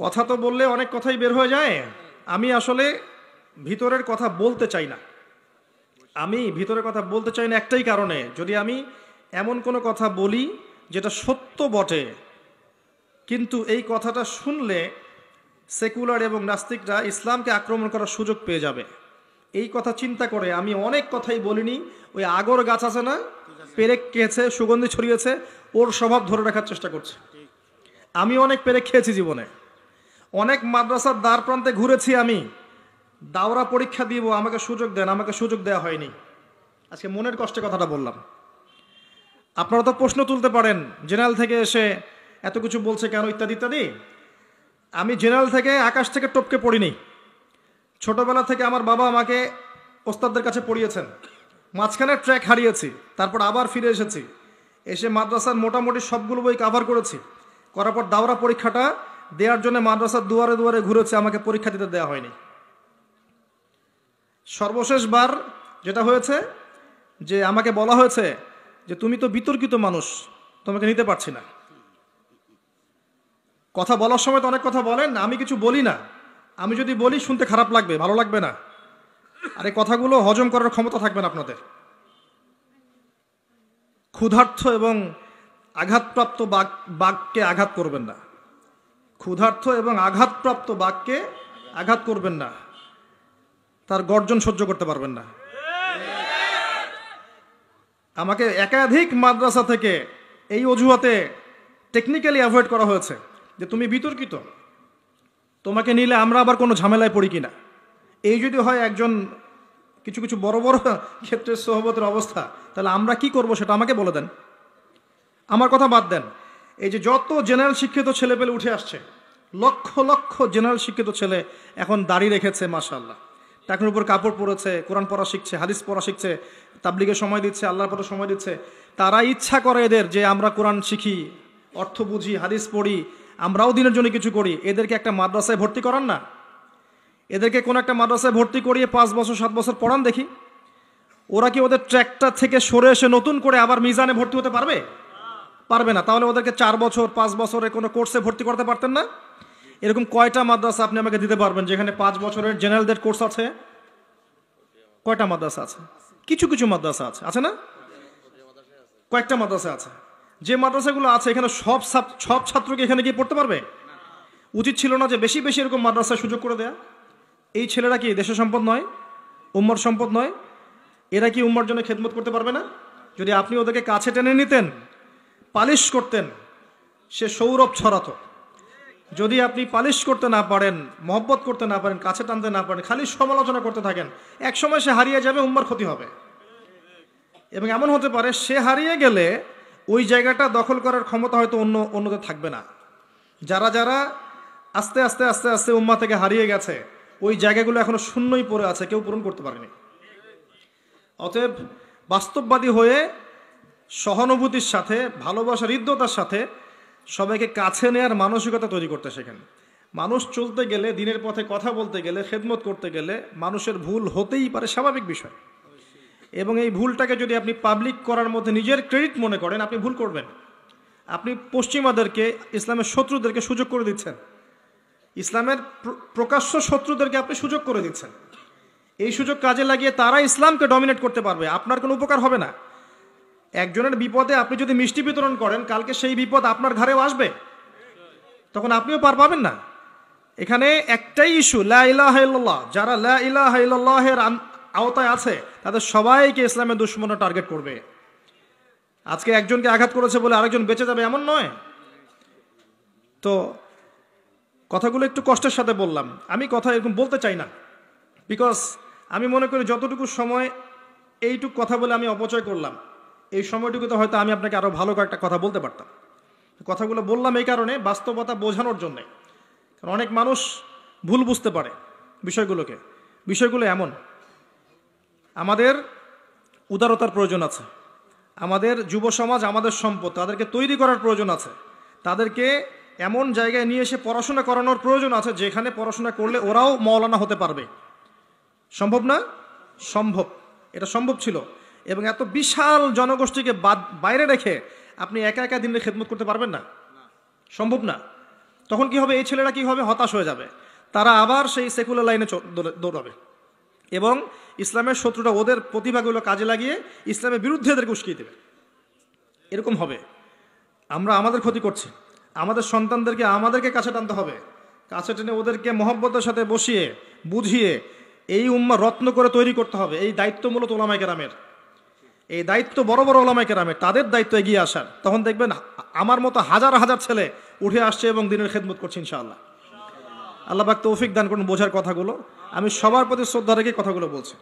কথা তো বললে অনেক কথাই বের হয়ে যায় আমি আসলে ভিতরের কথা বলতে চাই না আমি ভিতরের কথা বলতে চাই না একটাই কারণে যদি আমি এমন কোনো কথা বলি যেটা সত্য বটে কিন্তু এই কথাটা শুনলে সেকুলার এবং নাস্তিকরা ইসলামকে আক্রমণ করার সুযোগ পেয়ে যাবে এই কথা চিন্তা করে আমি অনেক কথাই বলিনি ওই আগর গাছ আছে না পেরেক খেয়েছে সুগন্ধি ছড়িয়েছে ওর স্বভাব ধরে রাখার চেষ্টা করছে আমি অনেক পেরেক খেয়েছি জীবনে অনেক মাদ্রাসার দ্বার প্রান্তে ঘুরেছি আমি দাওরা পরীক্ষা দিব আমাকে সুযোগ দেন আমাকে সুযোগ দেওয়া হয়নি আজকে মনের কষ্টে কথাটা বললাম আপনারা তো প্রশ্ন তুলতে পারেন জেনারেল থেকে এসে এত কিছু বলছে কেন ইত্যাদি ইত্যাদি আমি জেনারেল থেকে আকাশ থেকে টপকে পড়িনি ছোটবেলা থেকে আমার বাবা আমাকে ওস্তাদদের কাছে পড়িয়েছেন মাঝখানে ট্র্যাক হারিয়েছি তারপর আবার ফিরে এসেছি এসে মাদ্রাসার মোটামুটি সবগুলো বই কাভার করেছি করার পর দাওরা পরীক্ষাটা দেওয়ার জন্য মাদ্রাসার দুয়ারে দুয়ারে ঘুরেছে আমাকে পরীক্ষা দিতে দেওয়া হয়নি সর্বশেষবার যেটা হয়েছে যে আমাকে বলা হয়েছে যে তুমি তো বিতর্কিত মানুষ তোমাকে নিতে পারছি না কথা বলার সময় তো অনেক কথা বলেন আমি কিছু বলি না আমি যদি বলি শুনতে খারাপ লাগবে ভালো লাগবে না আর এই কথাগুলো হজম করার ক্ষমতা থাকবে না আপনাদের ক্ষুধার্থ এবং আঘাতপ্রাপ্ত বাঘ বাঘকে আঘাত করবেন না ক্ষুধার্থ এবং আঘাতপ্রাপ্ত বাক্যে আঘাত করবেন না তার গর্জন সহ্য করতে পারবেন না আমাকে একাধিক মাদ্রাসা থেকে এই অজুহাতে টেকনিক্যালি অ্যাভয়েড করা হয়েছে যে তুমি বিতর্কিত তোমাকে নিলে আমরা আবার কোনো ঝামেলায় পড়ি কিনা এই যদি হয় একজন কিছু কিছু বড় বড় ক্ষেত্রের সহবতের অবস্থা তাহলে আমরা কি করব সেটা আমাকে বলে দেন আমার কথা বাদ দেন এই যে যত জেনারেল শিক্ষিত ছেলে পেলে উঠে আসছে লক্ষ লক্ষ জেনারেল শিক্ষিত ছেলে এখন দাড়ি রেখেছে মাশাল্লাহ টাকার উপর কাপড় পরেছে কোরআন পড়া শিখছে হাদিস পড়া শিখছে তাবলিগে সময় দিচ্ছে আল্লাহর পথে সময় দিচ্ছে তারা ইচ্ছা করে এদের যে আমরা কোরআন শিখি অর্থ বুঝি হাদিস পড়ি আমরাও দিনের জন্য কিছু করি এদেরকে একটা মাদ্রাসায় ভর্তি করান না এদেরকে কোনো একটা মাদ্রাসায় ভর্তি করিয়ে পাঁচ বছর সাত বছর পড়ান দেখি ওরা কি ওদের ট্র্যাকটা থেকে সরে এসে নতুন করে আবার মিজানে ভর্তি হতে পারবে পারবে না তাহলে ওদেরকে চার বছর পাঁচ বছরের কোনো কোর্সে ভর্তি করতে পারতেন না এরকম কয়টা মাদ্রাসা আপনি আমাকে দিতে পারবেন যেখানে পাঁচ বছরের জেনারেলদের কোর্স আছে কয়টা মাদ্রাসা আছে কিছু কিছু মাদ্রাসা আছে আছে না কয়েকটা মাদ্রাসা আছে যে মাদ্রাসাগুলো আছে এখানে সব সব ছাত্রকে এখানে গিয়ে পড়তে পারবে উচিত ছিল না যে বেশি বেশি এরকম মাদ্রাসায় সুযোগ করে দেয়া এই ছেলেরা কি দেশের সম্পদ নয় উম্মর সম্পদ নয় এরা কি উম্মার জন্য খেদমত করতে পারবে না যদি আপনি ওদেরকে কাছে টেনে নিতেন পালিশ করতেন সে সৌরভ ছড়াত যদি আপনি পালিশ করতে না পারেন মহব্বত করতে না পারেন কাছে টানতে না পারেন খালি সমালোচনা করতে থাকেন এক সময় সে হারিয়ে যাবে উম্মার ক্ষতি হবে এবং এমন হতে পারে সে হারিয়ে গেলে ওই জায়গাটা দখল করার ক্ষমতা হয়তো অন্য অন্যদের থাকবে না যারা যারা আস্তে আস্তে আস্তে আস্তে উম্মা থেকে হারিয়ে গেছে ওই জায়গাগুলো এখনো শূন্যই পড়ে আছে কেউ পূরণ করতে পারেনি অতএব বাস্তববাদী হয়ে সহানুভূতির সাথে ভালোবাসার হৃদ্যতার সাথে সবাইকে কাছে নেয়ার মানসিকতা তৈরি করতে শেখেন মানুষ চলতে গেলে দিনের পথে কথা বলতে গেলে খেদমত করতে গেলে মানুষের ভুল হতেই পারে স্বাভাবিক বিষয় এবং এই ভুলটাকে যদি আপনি পাবলিক করার মধ্যে নিজের ক্রেডিট মনে করেন আপনি ভুল করবেন আপনি পশ্চিমাদেরকে ইসলামের শত্রুদেরকে সুযোগ করে দিচ্ছেন ইসলামের প্রকাশ্য শত্রুদেরকে আপনি সুযোগ করে দিচ্ছেন এই সুযোগ কাজে লাগিয়ে তারা ইসলামকে ডমিনেট করতে পারবে আপনার কোনো উপকার হবে না একজনের বিপদে আপনি যদি মিষ্টি বিতরণ করেন কালকে সেই বিপদ আপনার ঘরেও আসবে তখন আপনিও পার পাবেন না এখানে একটাই ইস্যু লাহ যারা লাহের আওতায় আছে তাদের সবাইকে ইসলামের দুশ্মনে টার্গেট করবে আজকে একজনকে আঘাত করেছে বলে আরেকজন বেঁচে যাবে এমন নয় তো কথাগুলো একটু কষ্টের সাথে বললাম আমি কথা এরকম বলতে চাই না বিকজ আমি মনে করি যতটুকু সময় এইটুক কথা বলে আমি অপচয় করলাম এই সময়টুকুতে হয়তো আমি আপনাকে আরও ভালো কয়েকটা কথা বলতে পারতাম কথাগুলো বললাম এই কারণে বাস্তবতা বোঝানোর জন্যে কারণ অনেক মানুষ ভুল বুঝতে পারে বিষয়গুলোকে বিষয়গুলো এমন আমাদের উদারতার প্রয়োজন আছে আমাদের যুব সমাজ আমাদের সম্পদ তাদেরকে তৈরি করার প্রয়োজন আছে তাদেরকে এমন জায়গায় নিয়ে এসে পড়াশোনা করানোর প্রয়োজন আছে যেখানে পড়াশোনা করলে ওরাও মৌলানা হতে পারবে সম্ভব না সম্ভব এটা সম্ভব ছিল এবং এত বিশাল জনগোষ্ঠীকে বাদ বাইরে রেখে আপনি একা একা দিনের খেদমত করতে পারবেন না সম্ভব না তখন কি হবে এই ছেলেরা কি হবে হতাশ হয়ে যাবে তারা আবার সেই সেকুলার লাইনে দৌড়াবে এবং ইসলামের শত্রুটা ওদের প্রতিভাগুলো কাজে লাগিয়ে ইসলামের বিরুদ্ধে এদেরকে উস্কিয়ে দেবে এরকম হবে আমরা আমাদের ক্ষতি করছি আমাদের সন্তানদেরকে আমাদেরকে কাছে টানতে হবে কাছে টেনে ওদেরকে মহব্বতের সাথে বসিয়ে বুঝিয়ে এই উম্মা রত্ন করে তৈরি করতে হবে এই দায়িত্বমূলক ওলামাই গ্রামের এই দায়িত্ব বড় বড় ওলামাইকে রামে তাদের দায়িত্ব এগিয়ে আসার তখন দেখবেন আমার মতো হাজার হাজার ছেলে উঠে আসছে এবং দিনের খেদমত করছে ইনশাআল্লাহ আল্লাহবাক তৌফিক দান করুন বোঝার কথাগুলো আমি সবার প্রতি শ্রদ্ধা রেখে কথাগুলো বলছি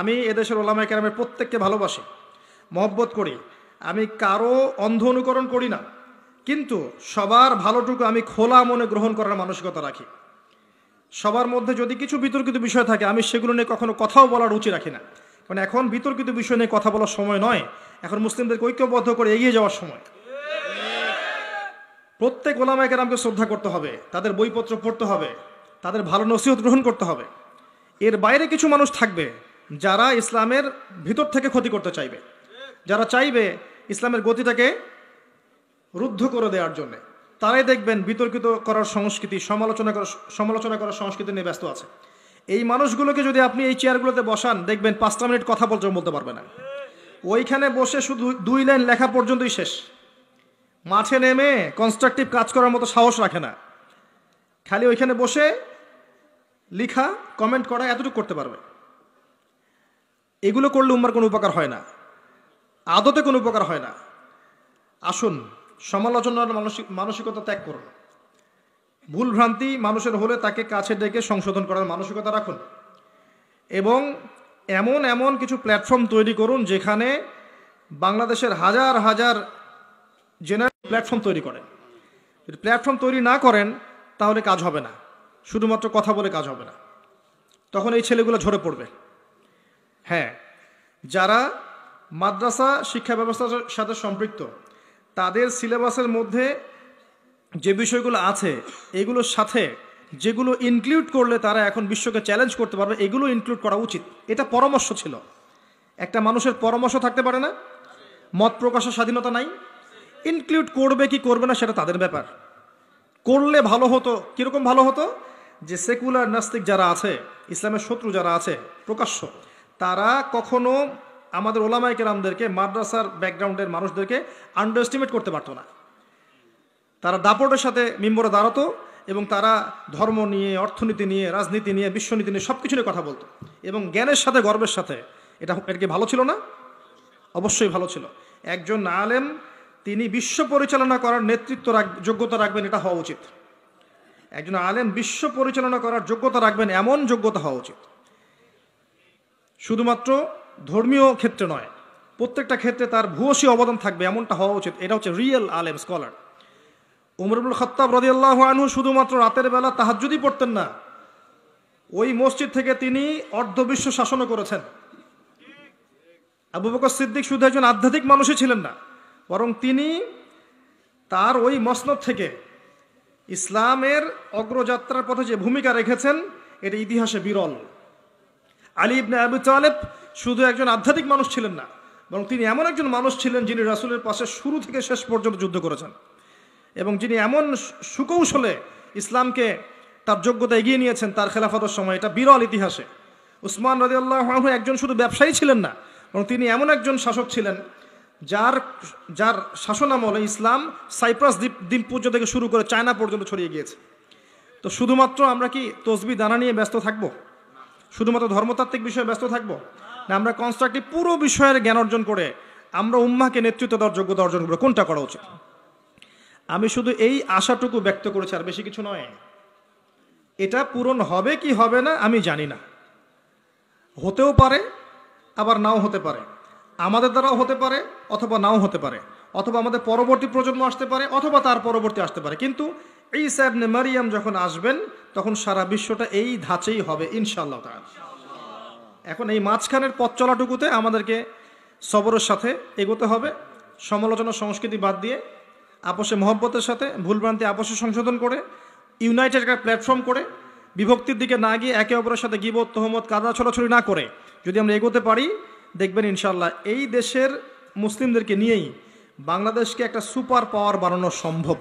আমি এদেশের ওলামাই কেরামের প্রত্যেককে ভালোবাসি মহব্বত করি আমি কারো অন্ধ অনুকরণ করি না কিন্তু সবার ভালোটুকু আমি খোলা মনে গ্রহণ করার মানসিকতা রাখি সবার মধ্যে যদি কিছু বিতর্কিত বিষয় থাকে আমি সেগুলো নিয়ে কখনো কথাও বলার রুচি রাখি না কারণ এখন বিতর্কিত বিষয় নিয়ে কথা বলার সময় নয় এখন মুসলিমদের ঐক্যবদ্ধ করে এগিয়ে যাওয়ার সময় প্রত্যেক ওলামায় কেরামকে শ্রদ্ধা করতে হবে তাদের বইপত্র পড়তে হবে তাদের ভালো নসিহত গ্রহণ করতে হবে এর বাইরে কিছু মানুষ থাকবে যারা ইসলামের ভিতর থেকে ক্ষতি করতে চাইবে যারা চাইবে ইসলামের গতিটাকে রুদ্ধ করে দেওয়ার জন্য তারাই দেখবেন বিতর্কিত করার সংস্কৃতি সমালোচনা করার সমালোচনা করার সংস্কৃতি নিয়ে ব্যস্ত আছে এই মানুষগুলোকে যদি আপনি এই চেয়ারগুলোতে বসান দেখবেন পাঁচটা মিনিট কথা পর্যন্ত বলতে পারবে না ওইখানে বসে শুধু দুই লাইন লেখা পর্যন্তই শেষ মাঠে নেমে কনস্ট্রাকটিভ কাজ করার মতো সাহস রাখে না খালি ওইখানে বসে লিখা কমেন্ট করা এতটুকু করতে পারবে এগুলো করলে উম্মার কোনো উপকার হয় না আদতে কোনো উপকার হয় না আসুন সমালোচনার মানসিক মানসিকতা ত্যাগ করুন ভুলভ্রান্তি মানুষের হলে তাকে কাছে ডেকে সংশোধন করার মানসিকতা রাখুন এবং এমন এমন কিছু প্ল্যাটফর্ম তৈরি করুন যেখানে বাংলাদেশের হাজার হাজার জেনারেল প্ল্যাটফর্ম তৈরি করে যদি প্ল্যাটফর্ম তৈরি না করেন তাহলে কাজ হবে না শুধুমাত্র কথা বলে কাজ হবে না তখন এই ছেলেগুলো ঝরে পড়বে হ্যাঁ যারা মাদ্রাসা শিক্ষা ব্যবস্থার সাথে সম্পৃক্ত তাদের সিলেবাসের মধ্যে যে বিষয়গুলো আছে এগুলোর সাথে যেগুলো ইনক্লুড করলে তারা এখন বিশ্বকে চ্যালেঞ্জ করতে পারবে এগুলো ইনক্লুড করা উচিত এটা পরামর্শ ছিল একটা মানুষের পরামর্শ থাকতে পারে না মত প্রকাশের স্বাধীনতা নাই ইনক্লুড করবে কি করবে না সেটা তাদের ব্যাপার করলে ভালো হতো কীরকম ভালো হতো যে সেকুলার নাস্তিক যারা আছে ইসলামের শত্রু যারা আছে প্রকাশ্য তারা কখনো আমাদের ওলামাইকেরামদেরকে মাদ্রাসার ব্যাকগ্রাউন্ডের মানুষদেরকে আন্ডারএস্টিমেট করতে পারতো না তারা দাপটের সাথে মেম্বরে দাঁড়াতো এবং তারা ধর্ম নিয়ে অর্থনীতি নিয়ে রাজনীতি নিয়ে বিশ্বনীতি নিয়ে সব কিছু নিয়ে কথা বলতো এবং জ্ঞানের সাথে গর্বের সাথে এটা এটা কি ভালো ছিল না অবশ্যই ভালো ছিল একজন আলেম তিনি বিশ্ব পরিচালনা করার নেতৃত্ব রাখ যোগ্যতা রাখবেন এটা হওয়া উচিত একজন আলেম বিশ্ব পরিচালনা করার যোগ্যতা রাখবেন এমন যোগ্যতা হওয়া উচিত শুধুমাত্র ধর্মীয় ক্ষেত্রে নয় প্রত্যেকটা ক্ষেত্রে তার ভূয়সী অবদান থাকবে এমনটা হওয়া উচিত এটা হচ্ছে রিয়েল আলেম স্কলার উমরুল খত্তাব রদিয়াল্লাহ আনু শুধুমাত্র রাতের বেলা তাহাজুদি পড়তেন না ওই মসজিদ থেকে তিনি অর্ধবিশ্ব শাসনও করেছেন আবু বকর সিদ্দিক শুধু একজন আধ্যাত্মিক মানুষই ছিলেন না বরং তিনি তার ওই মসনদ থেকে ইসলামের অগ্রযাত্রার পথে যে ভূমিকা রেখেছেন এটা ইতিহাসে বিরল আলী ইবনে আবু তালেব শুধু একজন আধ্যাত্মিক মানুষ ছিলেন না বরং তিনি এমন একজন মানুষ ছিলেন যিনি রাসুলের পাশে শুরু থেকে শেষ পর্যন্ত যুদ্ধ করেছেন এবং যিনি এমন সুকৌশলে ইসলামকে তার যোগ্যতা এগিয়ে নিয়েছেন তার খেলাফতের সময় এটা বিরল ইতিহাসে উসমান আল্লাহ একজন শুধু ব্যবসায়ী ছিলেন না এবং তিনি এমন একজন শাসক ছিলেন যার যার শাসন আমলে ইসলাম সাইপ্রাস দ্বীপ দ্বীপ পর্যন্ত থেকে শুরু করে চায়না পর্যন্ত ছড়িয়ে গিয়েছে তো শুধুমাত্র আমরা কি তসবি দানা নিয়ে ব্যস্ত থাকব শুধুমাত্র ধর্মতাত্ত্বিক বিষয়ে ব্যস্ত থাকব না আমরা কনস্ট্রাক্টিভ পুরো বিষয়ের জ্ঞান অর্জন করে আমরা উম্মাকে নেতৃত্ব দেওয়ার যোগ্যতা অর্জন করবো কোনটা করা উচিত আমি শুধু এই আশাটুকু ব্যক্ত করেছি আর বেশি কিছু নয় এটা পূরণ হবে কি হবে না আমি জানি না হতেও পারে আবার নাও হতে পারে আমাদের দ্বারাও হতে পারে অথবা নাও হতে পারে অথবা আমাদের পরবর্তী প্রজন্ম আসতে পারে অথবা তার পরবর্তী আসতে পারে কিন্তু এই স্যাব মারিয়াম যখন আসবেন তখন সারা বিশ্বটা এই ধাঁচেই হবে ইনশাল্লাহ তার এখন এই মাঝখানের পথ চলাটুকুতে আমাদেরকে সবরের সাথে এগোতে হবে সমালোচনা সংস্কৃতি বাদ দিয়ে আপোষে মহব্বতের সাথে ভুলভ্রান্তি আপোষে সংশোধন করে ইউনাইটেড একটা প্ল্যাটফর্ম করে বিভক্তির দিকে না গিয়ে একে অপরের সাথে গিবত তহমত কাদা ছড়াছড়ি না করে যদি আমরা এগোতে পারি দেখবেন ইনশাল্লাহ এই দেশের মুসলিমদেরকে নিয়েই বাংলাদেশকে একটা সুপার পাওয়ার বানানো সম্ভব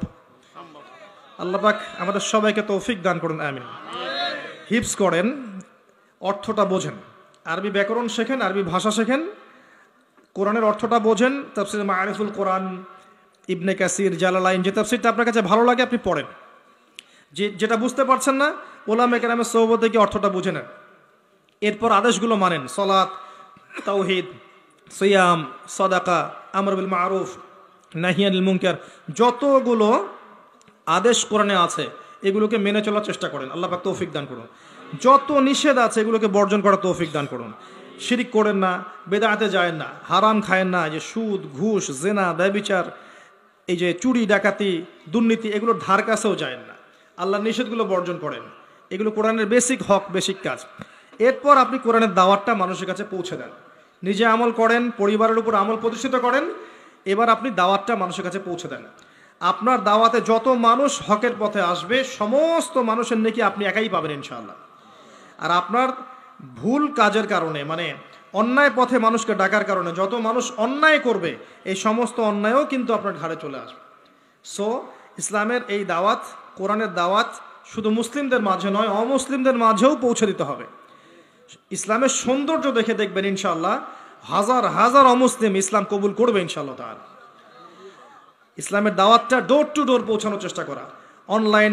আল্লাপাক আমাদের সবাইকে তৌফিক দান করুন আমিন হিপস করেন অর্থটা বোঝেন আরবি ব্যাকরণ শেখেন আরবি ভাষা শেখেন কোরআনের অর্থটা বোঝেন তারপরে মারিফুল কোরআন ইবনে কাসির জালালাইন যে তাফসিরটা আপনার কাছে ভালো লাগে আপনি পড়েন যে যেটা বুঝতে পারছেন না ওলামে কেরামের সৌবতে গিয়ে অর্থটা বুঝে নেন এরপর আদেশগুলো মানেন সলাত তৌহিদ সিয়াম সদাকা আমরবিল মারুফ নাহিয়ানিল মুঙ্কার যতগুলো আদেশ কোরআনে আছে এগুলোকে মেনে চলার চেষ্টা করেন আল্লাহ তৌফিক দান করুন যত নিষেধ আছে এগুলোকে বর্জন করার তৌফিক দান করুন শিরিক করেন না বেদাতে যায় না হারাম খায়েন না যে সুদ ঘুষ জেনা ব্যবিচার এই যে চুরি ডাকাতি দুর্নীতি এগুলোর ধার কাছেও যায় না আল্লাহ নিষেধগুলো বর্জন করেন এগুলো কোরআনের বেসিক হক বেসিক কাজ এরপর আপনি কোরআনের দাওয়াতটা মানুষের কাছে পৌঁছে দেন নিজে আমল করেন পরিবারের উপর আমল প্রতিষ্ঠিত করেন এবার আপনি দাওয়াতটা মানুষের কাছে পৌঁছে দেন আপনার দাওয়াতে যত মানুষ হকের পথে আসবে সমস্ত মানুষের নাকি আপনি একাই পাবেন ইনশাআল্লাহ আর আপনার ভুল কাজের কারণে মানে অন্যায় পথে মানুষকে ডাকার কারণে যত মানুষ অন্যায় করবে এই সমস্ত অন্যায়ও কিন্তু আপনার ঘাড়ে চলে আসবে সো ইসলামের এই দাওয়াত কোরআনের দাওয়াত শুধু মুসলিমদের মাঝে নয় অমুসলিমদের মাঝেও পৌঁছে দিতে হবে ইসলামের সৌন্দর্য দেখে দেখবেন ইনশাল্লাহ হাজার হাজার অমুসলিম ইসলাম কবুল করবে ইনশাল্লাহ তার ইসলামের দাওয়াতটা ডোর টু ডোর পৌঁছানোর চেষ্টা করা অনলাইন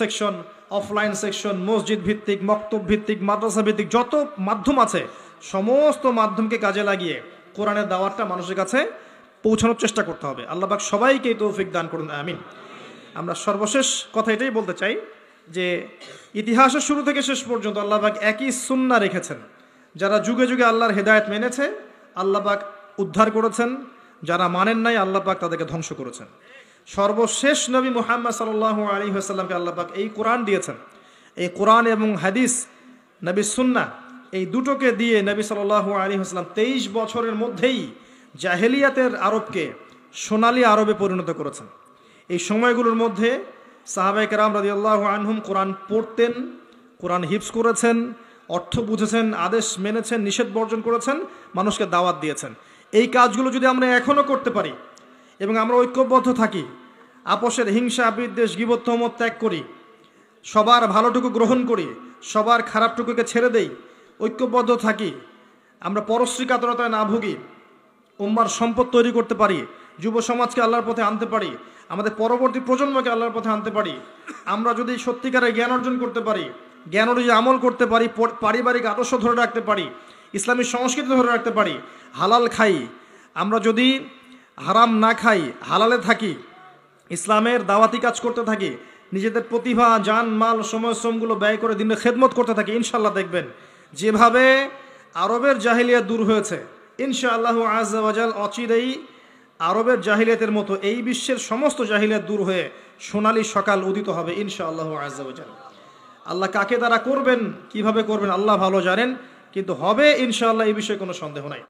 সেকশন অফলাইন সেকশন মসজিদ ভিত্তিক মক্তব ভিত্তিক মাদ্রাসা ভিত্তিক যত মাধ্যম আছে সমস্ত মাধ্যমকে কাজে লাগিয়ে কোরআনের দাওয়াতটা মানুষের কাছে পৌঁছানোর চেষ্টা করতে হবে আল্লাহবাক সবাইকে তৌফিক দান করুন আমিন আমরা সর্বশেষ কথা এটাই বলতে চাই যে ইতিহাসের শুরু থেকে শেষ পর্যন্ত আল্লাহবাক একই সুন্না রেখেছেন যারা যুগে যুগে আল্লাহর হেদায়ত মেনেছে আল্লাহবাক উদ্ধার করেছেন যারা মানেন নাই আল্লাহবাক তাদেরকে ধ্বংস করেছেন সর্বশেষ নবী মোহাম্মদ সাল্লাহ আলী হাসাল্লামকে আল্লাহবাক এই কোরআন দিয়েছেন এই কোরআন এবং হাদিস নবী সুন্না এই দুটোকে দিয়ে নবী সাল আলী হাসলাম তেইশ বছরের মধ্যেই জাহেলিয়াতের আরবকে সোনালি আরবে পরিণত করেছেন এই সময়গুলোর মধ্যে সাহাবাইক রাম রাজিউল্লাহ আনহুম কোরআন পড়তেন কোরআন হিপস করেছেন অর্থ বুঝেছেন আদেশ মেনেছেন নিষেধ বর্জন করেছেন মানুষকে দাওয়াত দিয়েছেন এই কাজগুলো যদি আমরা এখনও করতে পারি এবং আমরা ঐক্যবদ্ধ থাকি আপোষের হিংসা বিদ্বেষ গিবত্তম ত্যাগ করি সবার ভালোটুকু গ্রহণ করি সবার খারাপটুকুকে ছেড়ে দেই ঐক্যবদ্ধ থাকি আমরা পরশ্রী কাতরতায় না ভুগি উম্মার সম্পদ তৈরি করতে পারি যুব সমাজকে আল্লাহর পথে আনতে পারি আমাদের পরবর্তী প্রজন্মকে আল্লাহর পথে আনতে পারি আমরা যদি সত্যিকারে জ্ঞান অর্জন করতে পারি জ্ঞান অনুযায়ী আমল করতে পারি পারিবারিক আদর্শ ধরে রাখতে পারি ইসলামী সংস্কৃতি ধরে রাখতে পারি হালাল খাই আমরা যদি হারাম না খাই হালালে থাকি ইসলামের দাওয়াতি কাজ করতে থাকি নিজেদের প্রতিভা যান মাল সময় শ্রমগুলো ব্যয় করে দিনে খেদমত করতে থাকি ইনশাল্লাহ দেখবেন যেভাবে আরবের জাহিলিয়া দূর হয়েছে ইনশা আল্লাহ আজাল অচিরেই আরবের জাহিলিয়াতের মতো এই বিশ্বের সমস্ত জাহিলিয়াত দূর হয়ে সোনালি সকাল উদিত হবে ইনশা আল্লাহ আজাল আল্লাহ কাকে তারা করবেন কিভাবে করবেন আল্লাহ ভালো জানেন কিন্তু হবে ইনশাআল্লাহ এই বিষয়ে কোনো সন্দেহ নাই